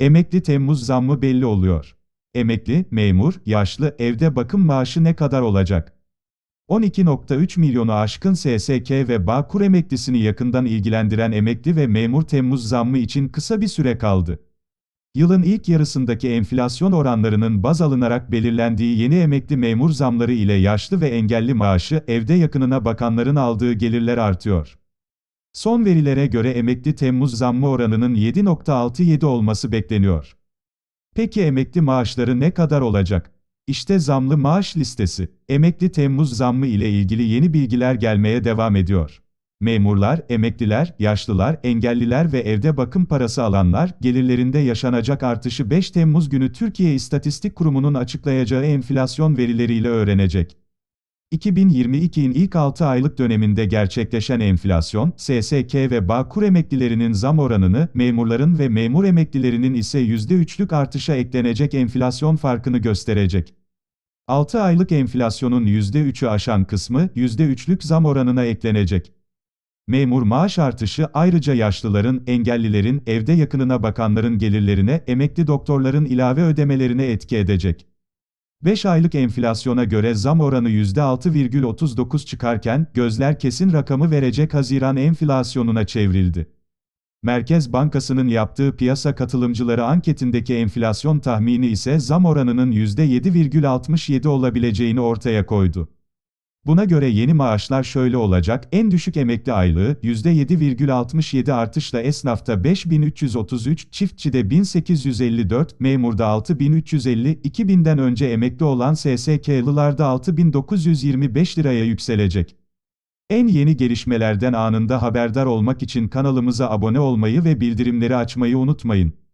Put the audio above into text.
Emekli Temmuz zammı belli oluyor. Emekli, memur, yaşlı, evde bakım maaşı ne kadar olacak? 12.3 milyonu aşkın SSK ve Bağkur emeklisini yakından ilgilendiren emekli ve memur Temmuz zammı için kısa bir süre kaldı. Yılın ilk yarısındaki enflasyon oranlarının baz alınarak belirlendiği yeni emekli memur zamları ile yaşlı ve engelli maaşı evde yakınına bakanların aldığı gelirler artıyor. Son verilere göre emekli Temmuz zammı oranının 7.67 olması bekleniyor. Peki emekli maaşları ne kadar olacak? İşte zamlı maaş listesi. Emekli Temmuz zammı ile ilgili yeni bilgiler gelmeye devam ediyor. Memurlar, emekliler, yaşlılar, engelliler ve evde bakım parası alanlar, gelirlerinde yaşanacak artışı 5 Temmuz günü Türkiye İstatistik Kurumu'nun açıklayacağı enflasyon verileriyle öğrenecek. 2022'in ilk 6 aylık döneminde gerçekleşen enflasyon, SSK ve Bağkur emeklilerinin zam oranını, memurların ve memur emeklilerinin ise %3'lük artışa eklenecek enflasyon farkını gösterecek. 6 aylık enflasyonun %3'ü aşan kısmı, %3'lük zam oranına eklenecek. Memur maaş artışı ayrıca yaşlıların, engellilerin, evde yakınına bakanların gelirlerine, emekli doktorların ilave ödemelerine etki edecek. 5 aylık enflasyona göre zam oranı %6,39 çıkarken, gözler kesin rakamı verecek Haziran enflasyonuna çevrildi. Merkez Bankası'nın yaptığı piyasa katılımcıları anketindeki enflasyon tahmini ise zam oranının %7,67 olabileceğini ortaya koydu. Buna göre yeni maaşlar şöyle olacak, en düşük emekli aylığı %7,67 artışla esnafta 5333, çiftçide 1854, memurda 6350, 2000'den önce emekli olan SSK'lılarda 6925 liraya yükselecek. En yeni gelişmelerden anında haberdar olmak için kanalımıza abone olmayı ve bildirimleri açmayı unutmayın.